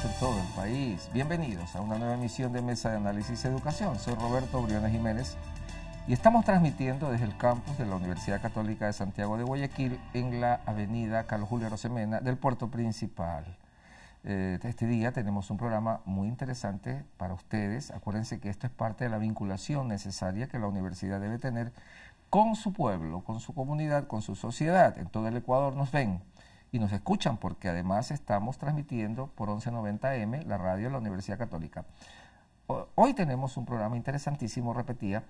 en todo el país. Bienvenidos a una nueva emisión de Mesa de Análisis y Educación. Soy Roberto Briones Jiménez y estamos transmitiendo desde el campus de la Universidad Católica de Santiago de Guayaquil en la avenida Carlos Julio Rosemena del Puerto Principal. Eh, este día tenemos un programa muy interesante para ustedes. Acuérdense que esto es parte de la vinculación necesaria que la universidad debe tener con su pueblo, con su comunidad, con su sociedad. En todo el Ecuador nos ven y nos escuchan porque además estamos transmitiendo por 1190M la radio de la Universidad Católica. Hoy tenemos un programa interesantísimo, repetía,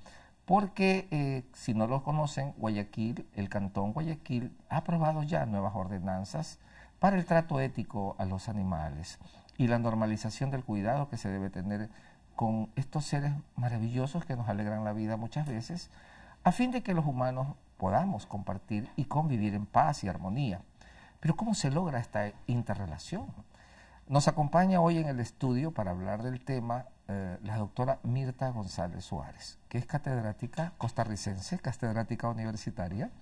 porque eh, si no lo conocen, Guayaquil, el Cantón Guayaquil, ha aprobado ya nuevas ordenanzas para el trato ético a los animales y la normalización del cuidado que se debe tener con estos seres maravillosos que nos alegran la vida muchas veces, a fin de que los humanos podamos compartir y convivir en paz y armonía. Pero ¿cómo se logra esta interrelación? Nos acompaña hoy en el estudio para hablar del tema eh, la doctora Mirta González Suárez, que es catedrática costarricense, catedrática universitaria,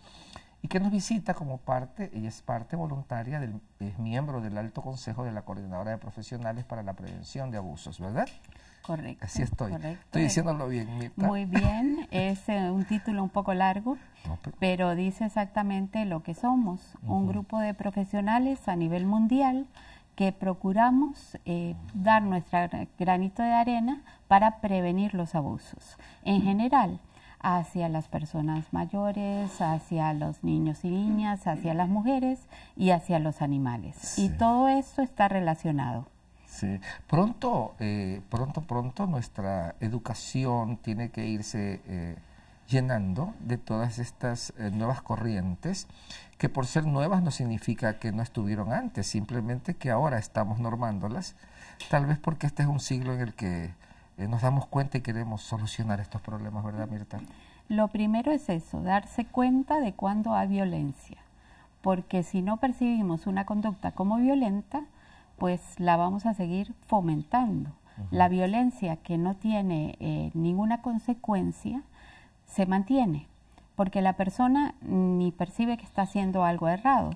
y que nos visita como parte, y es parte voluntaria, del, es miembro del Alto Consejo de la Coordinadora de Profesionales para la Prevención de Abusos, ¿verdad? Correcto. Así estoy. estoy diciéndolo bien. Muy bien, es eh, un título un poco largo, pero, dice exactamente lo que somos, un grupo de profesionales a nivel mundial que procuramos eh, dar nuestro granito de arena para prevenir los abusos en general hacia las personas mayores, hacia los niños y niñas, hacia las mujeres y hacia los animales. Y todo esto está relacionado. Sí. Pronto, eh, pronto, pronto nuestra educación tiene que irse eh, llenando de todas estas eh, nuevas corrientes, que por ser nuevas no significa que no estuvieron antes, simplemente que ahora estamos normándolas, tal vez porque este es un siglo en el que nos damos cuenta y queremos solucionar estos problemas, ¿verdad, Mirta? Lo primero es eso, darse cuenta de cuándo hay violencia, porque si no percibimos una conducta como violenta, pues la vamos a seguir fomentando. La violencia que no tiene eh, ninguna consecuencia se mantiene, porque la persona ni percibe que está haciendo algo errado.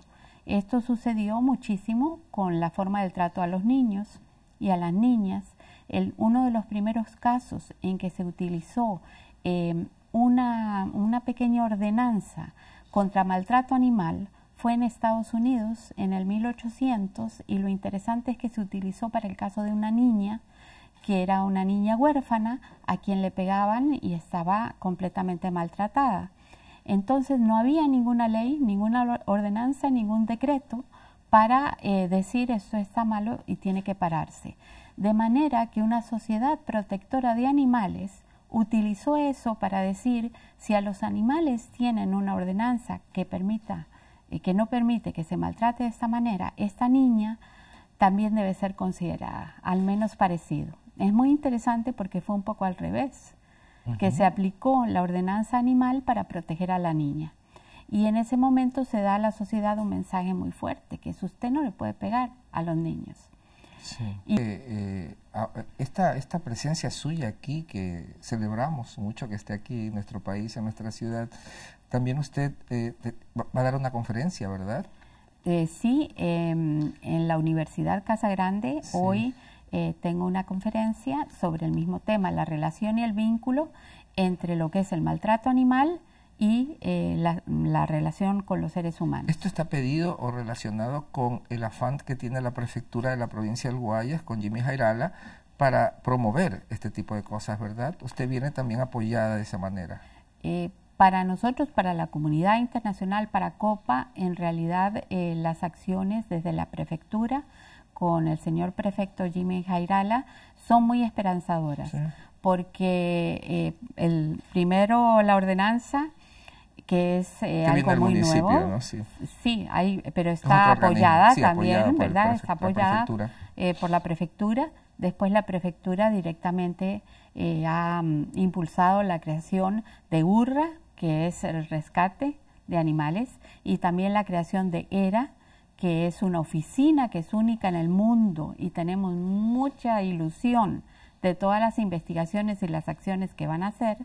Esto sucedió muchísimo con la forma del trato a los niños y a las niñas. El, uno de los primeros casos en que se utilizó eh, una pequeña ordenanza contra maltrato animal fue en Estados Unidos en el 1800 y lo interesante es que se utilizó para el caso de una niña que era una niña huérfana a quien le pegaban y estaba completamente maltratada. Entonces no había ninguna ley, ninguna ordenanza, ningún decreto para eh, decir esto está malo y tiene que pararse. De manera que una sociedad protectora de animales utilizó eso para decir si a los animales tienen una ordenanza que permita eh, que no permite que se maltrate de esta manera, esta niña también debe ser considerada, al menos parecido. Es muy interesante porque fue un poco al revés, que se aplicó la ordenanza animal para proteger a la niña. Y en ese momento se da a la sociedad un mensaje muy fuerte, que es usted no le puede pegar a los niños. Eh, eh, esta, esta presencia suya aquí, que celebramos mucho que esté aquí en nuestro país, en nuestra ciudad, también usted eh, va a dar una conferencia, ¿verdad? Eh, sí, em, en la Universidad Casa Grande hoy eh, tengo una conferencia sobre el mismo tema, la relación y el vínculo entre lo que es el maltrato animal y la, relación con los seres humanos. Esto está pedido o relacionado con el afán que tiene la prefectura de la provincia del Guayas, con Jimmy Jairala, para promover este tipo de cosas, ¿verdad? Usted viene también apoyada de esa manera. Eh, para nosotros, para la comunidad internacional, para COPA, en realidad eh, las acciones desde la prefectura con el señor prefecto Jimmy Jairala son muy esperanzadoras, porque eh, el primero la ordenanza que es eh, algo muy nuevo. Sí. hay, pero está apoyada también, ¿verdad? está apoyada por la prefectura. Después la prefectura directamente ha mm, impulsado la creación de URRA, que es el rescate de animales, y también la creación de ERA, que es una oficina que es única en el mundo y tenemos mucha ilusión de todas las investigaciones y las acciones que van a hacer,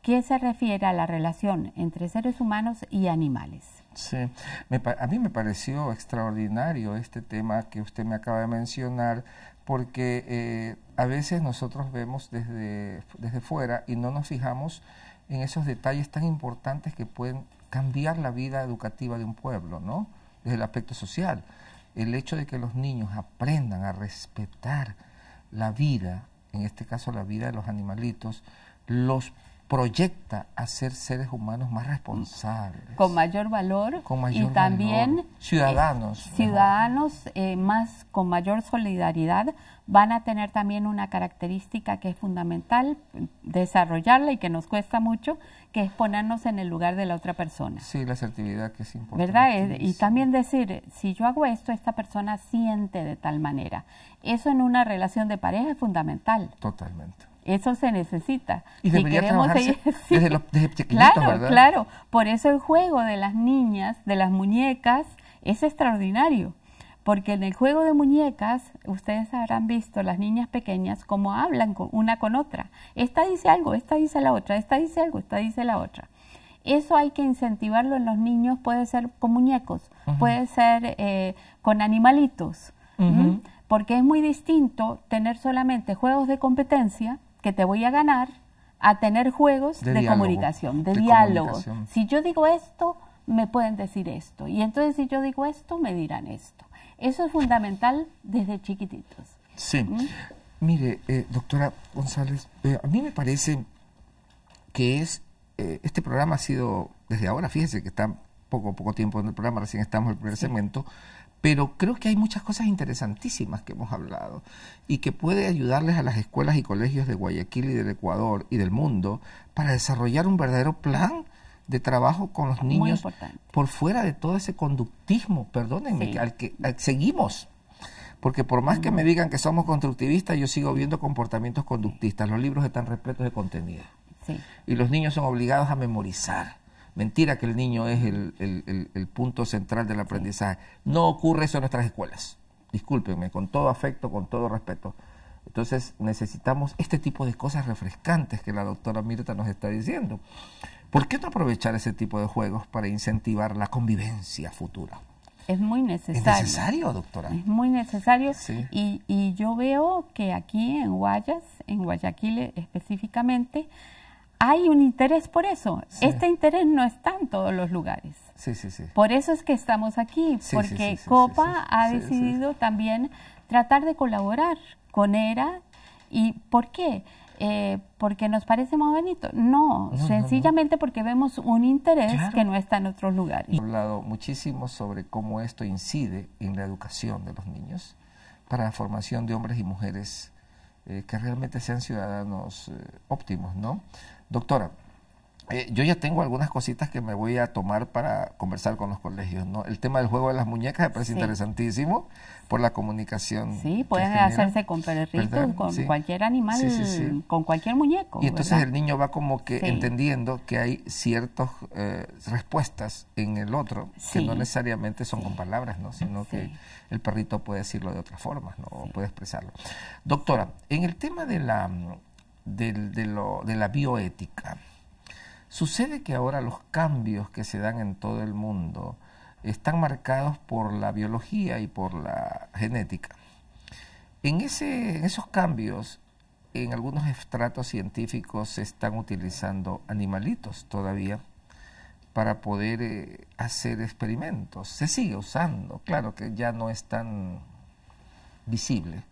que se refiere a la relación entre seres humanos y animales. Sí, a mí me pareció extraordinario este tema que usted me acaba de mencionar, porque eh, a veces nosotros vemos desde fuera y no nos fijamos en esos detalles tan importantes que pueden cambiar la vida educativa de un pueblo, ¿no? Desde el aspecto social. El hecho de que los niños aprendan a respetar la vida, en este caso la vida de los animalitos, los proyecta a ser seres humanos más responsables. Con mayor valor. y también ciudadanos. Eh, ciudadanos eh, más con mayor solidaridad van a tener también una característica que es fundamental desarrollarla y que nos cuesta mucho, que es ponernos en el lugar de la otra persona. Sí, la asertividad que es importante. ¿Verdad? Y también decir, si yo hago esto, esta persona siente de tal manera. Eso en una relación de pareja es fundamental. Totalmente. Eso se necesita. Y queremos desde, los, desde claro, Claro, Por eso el juego de las niñas, de las muñecas, es extraordinario. Porque en el juego de muñecas, ustedes habrán visto las niñas pequeñas cómo hablan con, una con otra. Esta dice algo, esta dice la otra, esta dice algo, esta dice la otra. Eso hay que incentivarlo en los niños, puede ser con muñecos, puede ser eh, con animalitos, porque es muy distinto tener solamente juegos de competencia que te voy a ganar a tener juegos de, comunicación, de, diálogo. Si yo digo esto, me pueden decir esto. Y entonces si yo digo esto, me dirán esto. Eso es fundamental desde chiquititos. Sí. ¿Mm? Mire, eh, doctora González, eh, a mí me parece que es, eh, este programa ha sido, desde ahora, fíjense que está poco, poco tiempo en el programa, recién estamos en el primer segmento, pero creo que hay muchas cosas interesantísimas que hemos hablado y que puede ayudarles a las escuelas y colegios de Guayaquil y del Ecuador y del mundo para desarrollar un verdadero plan de trabajo con los niños por fuera de todo ese conductismo, perdónenme, al que seguimos. Porque por más que me digan que somos constructivistas, yo sigo viendo comportamientos conductistas. Los libros están repletos de contenido. Y los niños son obligados a memorizar. Mentira que el niño es el, punto central del aprendizaje. No ocurre eso en nuestras escuelas. Discúlpenme, con todo afecto, con todo respeto. Entonces necesitamos este tipo de cosas refrescantes que la doctora Mirta nos está diciendo. ¿Por qué no aprovechar ese tipo de juegos para incentivar la convivencia futura? Es muy necesario. Es necesario, doctora. Es muy necesario. y yo veo que aquí en Guayas, en Guayaquil específicamente, hay un interés por eso. Este interés no está en todos los lugares. Sí, sí, sí. Por eso es que estamos aquí, porque Copa ha decidido también tratar de colaborar con ERA. ¿Y por qué? Eh, porque nos parece más bonito. No, sencillamente porque vemos un interés que no está en otros lugares. He hablado muchísimo sobre cómo esto incide en la educación de los niños para la formación de hombres y mujeres eh, que realmente sean ciudadanos eh, óptimos, ¿no? Doctora, eh, yo ya tengo algunas cositas que me voy a tomar para conversar con los colegios, ¿no? El tema del juego de las muñecas me parece interesantísimo por la comunicación. Sí, puede hacerse con perrito, con cualquier animal, con cualquier muñeco. Y entonces el niño va como que entendiendo que hay ciertas eh, respuestas en el otro que no necesariamente son con palabras, ¿no? Sino que el perrito puede decirlo de otras formas, ¿no? O puede expresarlo. Doctora, en el tema de la de, la bioética. Sucede que ahora los cambios que se dan en todo el mundo están marcados por la biología y por la genética. En, esos cambios, en algunos estratos científicos se están utilizando animalitos todavía para poder eh, hacer experimentos. Se sigue usando, claro que ya no es tan visible,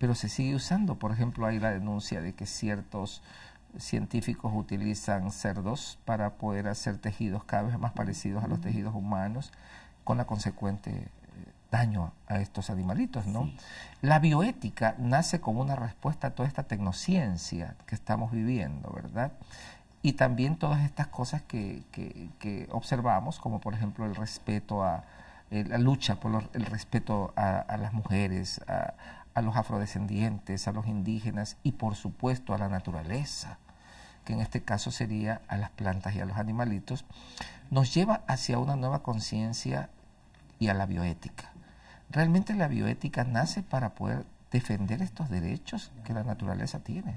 pero se sigue usando. Por ejemplo, hay la denuncia de que ciertos científicos utilizan cerdos para poder hacer tejidos cada vez más parecidos a los tejidos humanos, con la consecuente eh, daño a estos animalitos, ¿no? La bioética nace como una respuesta a toda esta tecnociencia que estamos viviendo, ¿verdad? Y también todas estas cosas que, observamos, como por ejemplo el respeto a, eh, la lucha por el respeto a, a las mujeres, a, a los afrodescendientes, a los indígenas y por supuesto a la naturaleza, que en este caso sería a las plantas y a los animalitos, nos lleva hacia una nueva conciencia y a la bioética. Realmente la bioética nace para poder defender estos derechos que la naturaleza tiene.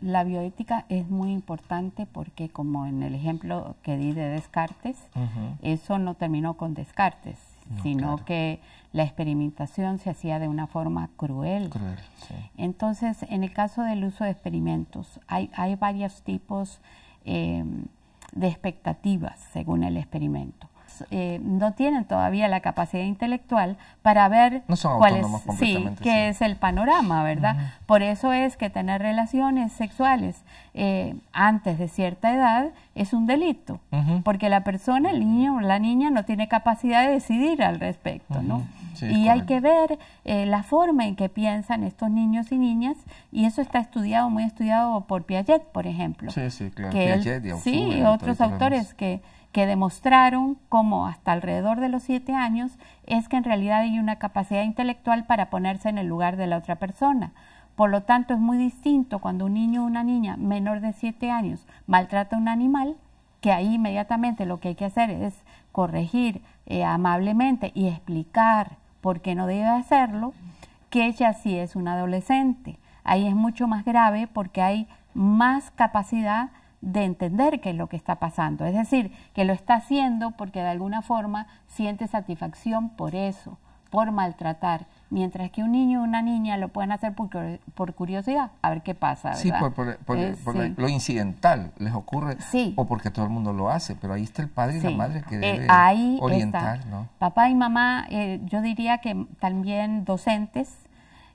la bioética es muy importante porque, como en el ejemplo que di de Descartes, eso no terminó con Descartes, Mm, sino que la experimentación se hacía de una forma cruel. Entonces, en el caso del uso de experimentos, hay, varios tipos eh, de expectativas según el experimento. Eh, no tienen todavía la capacidad intelectual para ver cuál es, sí, es el panorama, ¿verdad? Por eso es que tener relaciones sexuales eh, antes de cierta edad es un delito, porque la persona, el niño o la niña no tiene capacidad de decidir al respecto, ¿no? y hay que ver eh, la forma en que piensan estos niños y niñas, y eso está estudiado, muy estudiado por Piaget, por ejemplo. Sí, sí, claro. Piaget y otros autores que que demostraron cómo hasta alrededor de los siete años es que en realidad hay una capacidad intelectual para ponerse en el lugar de la otra persona. Por lo tanto, es muy distinto cuando un niño o una niña menor de siete años maltrata a un animal, que ahí inmediatamente lo que hay que hacer es corregir eh, amablemente y explicar por qué no debe hacerlo, que ella sí es un adolescente. Ahí es mucho más grave porque hay más capacidad de entender qué es lo que está pasando. Es decir, que lo está haciendo porque de alguna forma siente satisfacción por eso, por maltratar. Mientras que un niño o una niña lo pueden hacer por, curiosidad, a ver qué pasa. ¿verdad? Eh, sí, por, lo incidental les ocurre, sí. o porque todo el mundo lo hace, pero ahí está el padre y la madre que eh, debe orientar. ¿no? Papá y mamá, eh, yo diría que también docentes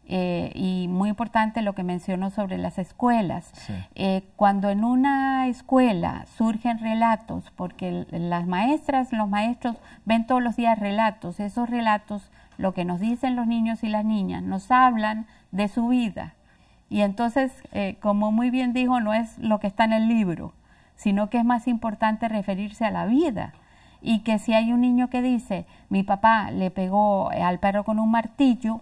eh, y muy importante lo que mencionó sobre las escuelas. Eh, cuando en una escuela surgen relatos, porque las maestras, los maestros ven todos los días relatos, esos relatos, lo que nos dicen los niños y las niñas, nos hablan de su vida. Y entonces, eh, como muy bien dijo, no es lo que está en el libro, sino que es más importante referirse a la vida. Y que si hay un niño que dice, mi papá le pegó al perro con un martillo,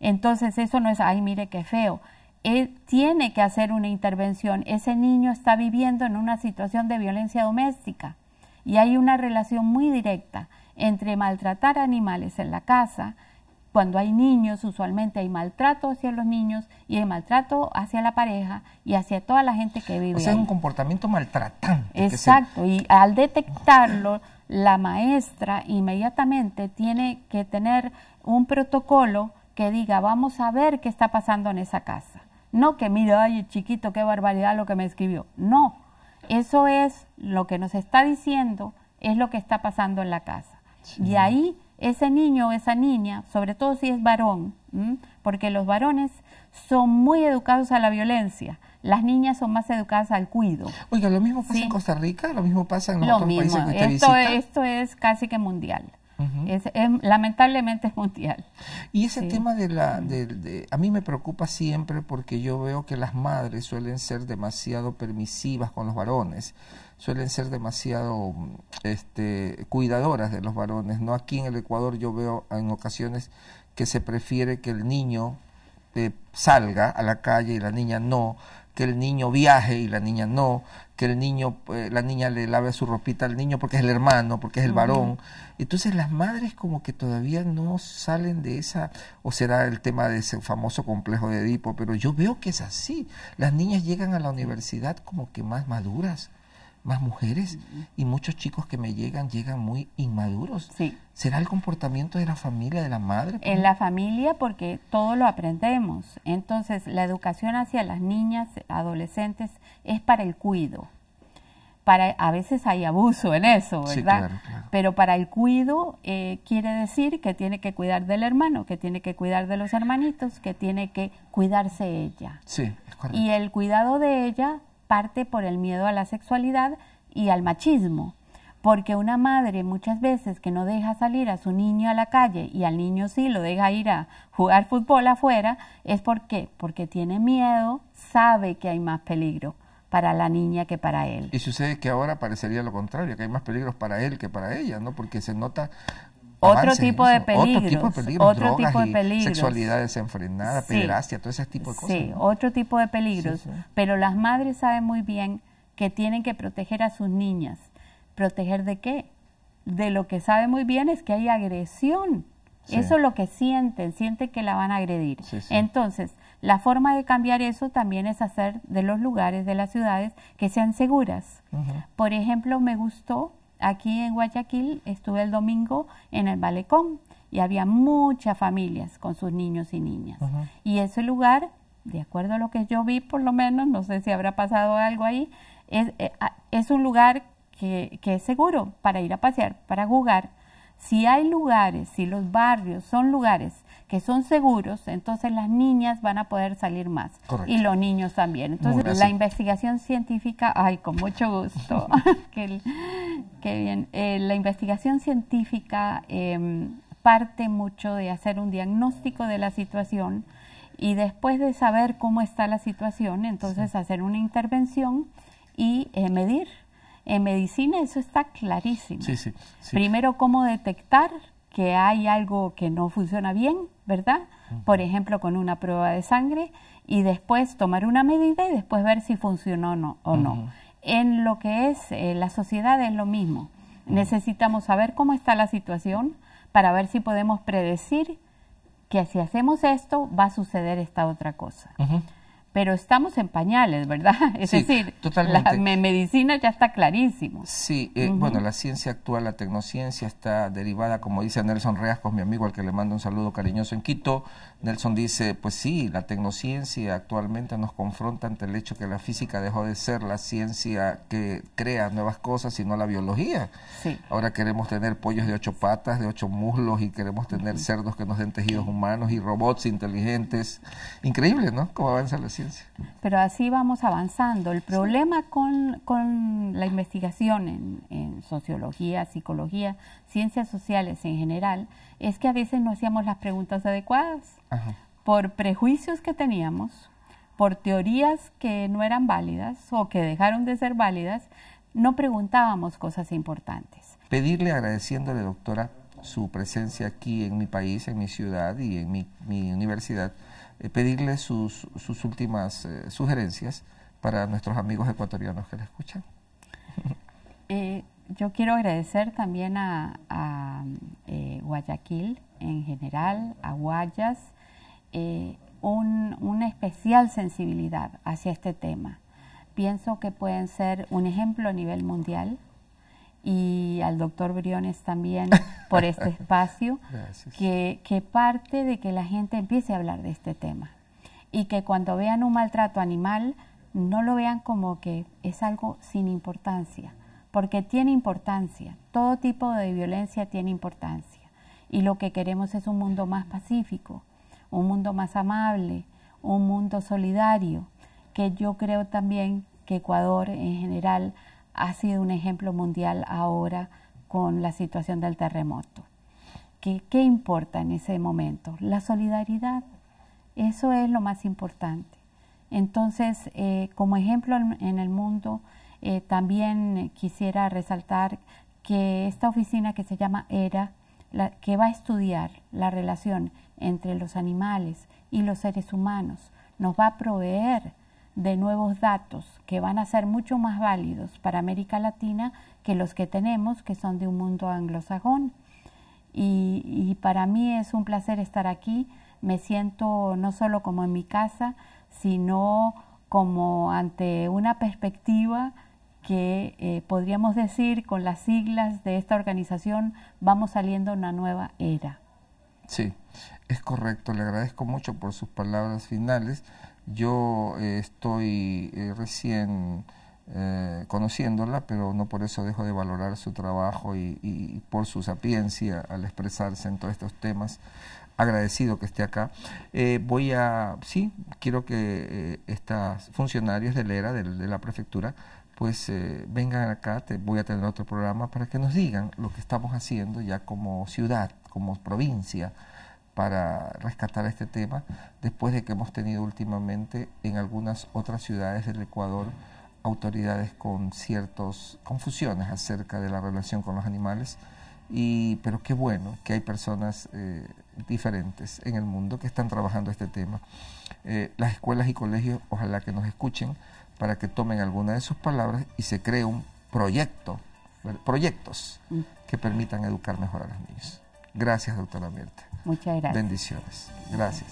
entonces eso no es, ay, mire qué feo. Él tiene que hacer una intervención. Ese niño está viviendo en una situación de violencia doméstica y hay una relación muy directa entre maltratar animales en la casa, cuando hay niños, usualmente hay maltrato hacia los niños y hay maltrato hacia la pareja y hacia toda la gente que vive. O sea, un comportamiento maltratante. Exacto, y al detectarlo, la maestra inmediatamente tiene que tener un protocolo que diga, vamos a ver qué está pasando en esa casa. No que mire, ay, chiquito, qué barbaridad lo que me escribió. No, eso es lo que nos está diciendo, es lo que está pasando en la casa. Y ahí ese niño o esa niña, sobre todo si es varón, porque los varones son muy educados a la violencia. Las niñas son más educadas al cuido. Oiga, lo mismo pasa en Costa Rica, lo mismo pasa en otros países esto es casi que mundial es, em, lamentablemente es mundial. Y ese tema de la... De, a mí me preocupa siempre porque yo veo que las madres suelen ser demasiado permisivas con los varones, suelen ser demasiado este, cuidadoras de los varones. No Aquí en el Ecuador yo veo en ocasiones que se prefiere que el niño eh, salga a la calle y la niña no, que el niño viaje y la niña no, que el niño, eh, la niña le lave su ropita al niño porque es el hermano, porque es el varón. Entonces las madres como que todavía no salen de esa, o será el tema de ese famoso complejo de Edipo, pero yo veo que es así. Las niñas llegan a la universidad como que más maduras más mujeres y muchos chicos que me llegan llegan muy inmaduros. Sí. ¿Será el comportamiento de la familia, de la madre? En la familia porque todo lo aprendemos. Entonces la educación hacia las niñas, adolescentes, es para el cuido. Para, a veces hay abuso en eso, ¿verdad? Sí, claro, claro. Pero para el cuido eh, quiere decir que tiene que cuidar del hermano, que tiene que cuidar de los hermanitos, que tiene que cuidarse ella. Sí, es correcto. Y el cuidado de ella parte por el miedo a la sexualidad y al machismo, porque una madre muchas veces que no deja salir a su niño a la calle y al niño sí lo deja ir a jugar fútbol afuera, es porque porque tiene miedo, sabe que hay más peligro para la niña que para él. Y sucede que ahora parecería lo contrario, que hay más peligros para él que para ella, ¿no? Porque se nota otro tipo de peligros. Otro tipo de sexualidad desenfrenada, pederastia, todo ese tipo de cosas. Sí, otro tipo de peligros. Pero las madres saben muy bien que tienen que proteger a sus niñas. ¿Proteger de qué? De lo que saben muy bien es que hay agresión. Eso es lo que sienten, sienten que la van a agredir. Entonces, la forma de cambiar eso también es hacer de los lugares, de las ciudades, que sean seguras. Por ejemplo, me gustó Aquí en Guayaquil estuve el domingo en el Malecón y había muchas familias con sus niños y niñas. Y ese lugar, de acuerdo a lo que yo vi por lo menos, no sé si habrá pasado algo ahí, es, eh, ah, un lugar que es seguro para ir a pasear, para jugar si hay lugares, si los barrios son lugares que son seguros, entonces las niñas van a poder salir más y los niños también. Entonces la investigación científica, ay, con mucho gusto, qué, bien, eh, la investigación científica em, parte mucho de hacer un diagnóstico de la situación y después de saber cómo está la situación, entonces hacer una intervención y eh, medir en medicina eso está clarísimo. Primero, cómo detectar que hay algo que no funciona bien, ¿verdad? Por ejemplo, con una prueba de sangre y después tomar una medida y después ver si funcionó o no. En lo que es eh, la sociedad es lo mismo. Necesitamos saber cómo está la situación para ver si podemos predecir que si hacemos esto va a suceder esta otra cosa pero estamos en pañales, ¿verdad? Es decir, la medicina ya está clarísimo. Sí, eh, bueno, la ciencia actual, la tecnociencia está derivada, como dice Nelson Reascos, mi amigo al que le mando un saludo cariñoso en Quito, Nelson dice, pues sí, la tecnociencia actualmente nos confronta ante el hecho que la física dejó de ser la ciencia que crea nuevas cosas, sino la biología. Ahora queremos tener pollos de ocho patas, de ocho muslos, y queremos tener cerdos que nos den tejidos humanos y robots inteligentes. Increíble, ¿no? Cómo avanza la ciencia. Pero así vamos avanzando. El problema con, la investigación en sociología, psicología, ciencias sociales en general, es que a veces no hacíamos las preguntas adecuadas por prejuicios que teníamos, por teorías que no eran válidas o que dejaron de ser válidas, no preguntábamos cosas importantes. Pedirle agradeciéndole, doctora, su presencia aquí en mi país, en mi ciudad y en mi, universidad, eh, pedirle sus, últimas eh, sugerencias para nuestros amigos ecuatorianos que la escuchan. Eh, yo quiero agradecer también a, eh, Guayaquil en general, a Guayas, eh, un, una especial sensibilidad hacia este tema. Pienso que pueden ser un ejemplo a nivel mundial y al doctor Briones también por este espacio, que, que parte de que la gente empiece a hablar de este tema y que cuando vean un maltrato animal no lo vean como que es algo sin importancia, porque tiene importancia, todo tipo de violencia tiene importancia. Y lo que queremos es un mundo más pacífico, un mundo más amable, un mundo solidario, que yo creo también que Ecuador en general ha sido un ejemplo mundial ahora con la situación del terremoto. ¿Qué, importa en ese momento? La solidaridad. Eso es lo más importante. Entonces, eh, como ejemplo en el mundo, eh, también quisiera resaltar que esta oficina que se llama ERA, que va a estudiar la relación entre los animales y los seres humanos, nos va a proveer de nuevos datos que van a ser mucho más válidos para América Latina que los que tenemos, que son de un mundo anglosajón. Y, y, para mí es un placer estar aquí. Me siento no solo como en mi casa, sino como ante una perspectiva que eh, podríamos decir con las siglas de esta organización vamos saliendo una nueva era. Sí, es correcto, le agradezco mucho por sus palabras finales. Yo eh, estoy eh, recién conociéndola, pero no por eso dejo de valorar su trabajo y, por su sapiencia al expresarse en todos estos temas agradecido que esté acá. voy a, sí, quiero que estas funcionarios de la ERA, de la prefectura, pues eh, vengan acá, te, voy a tener otro programa para que nos digan lo que estamos haciendo ya como ciudad, como provincia, para rescatar este tema, después de que hemos tenido últimamente en algunas otras ciudades del Ecuador autoridades con ciertas confusiones acerca de la relación con los animales. Y, pero qué bueno que hay personas eh, diferentes en el mundo que están trabajando este tema. Eh, las escuelas y colegios, ojalá que nos escuchen, para que tomen alguna de sus palabras y se cree un proyecto, proyectos mm. que permitan educar mejor a los niños. Gracias, doctora Mirta. Muchas gracias. Bendiciones. Gracias.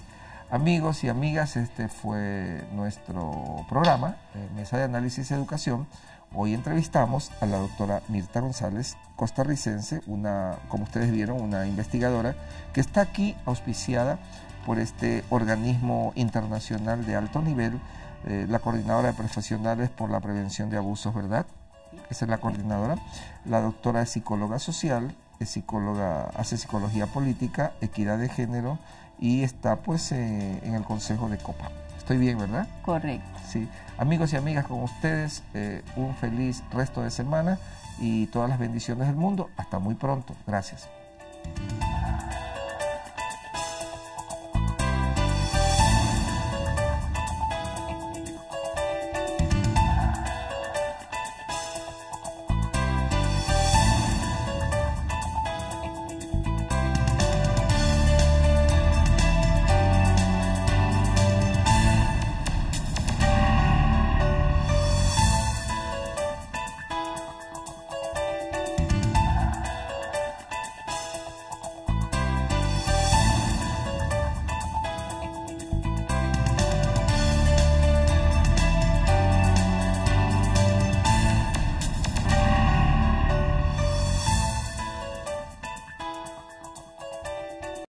Amigos y amigas, este fue nuestro programa, eh, Mesa de Análisis y Educación. Hoy entrevistamos a la doctora Mirta González, costarricense, una, como ustedes vieron, una investigadora que está aquí auspiciada por este organismo internacional de alto nivel eh, la coordinadora de profesionales por la prevención de abusos, ¿verdad? Esa es la coordinadora. La doctora es psicóloga social, es psicóloga, hace psicología política, equidad de género y está pues eh, en el consejo de COPA. Estoy bien, ¿verdad? Correcto. Sí. Amigos y amigas, con ustedes, eh, un feliz resto de semana y todas las bendiciones del mundo. Hasta muy pronto. Gracias.